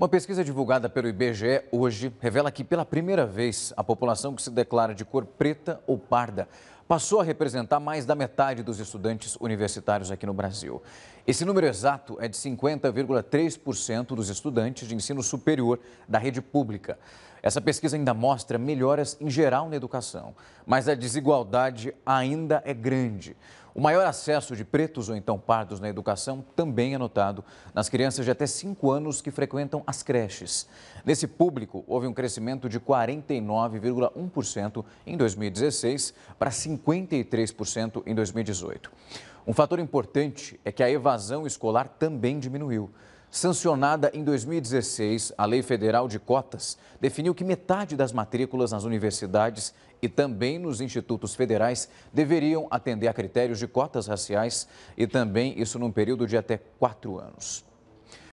Uma pesquisa divulgada pelo IBGE hoje revela que, pela primeira vez, a população que se declara de cor preta ou parda passou a representar mais da metade dos estudantes universitários aqui no Brasil. Esse número exato é de 50,3% dos estudantes de ensino superior da rede pública. Essa pesquisa ainda mostra melhoras em geral na educação, mas a desigualdade ainda é grande. O maior acesso de pretos ou então pardos na educação também é notado nas crianças de até 5 anos que frequentam as creches. Nesse público, houve um crescimento de 49,1% em 2016 para 50. 53% em 2018. Um fator importante é que a evasão escolar também diminuiu. Sancionada em 2016, a Lei Federal de Cotas definiu que metade das matrículas nas universidades e também nos institutos federais deveriam atender a critérios de cotas raciais e também isso num período de até quatro anos.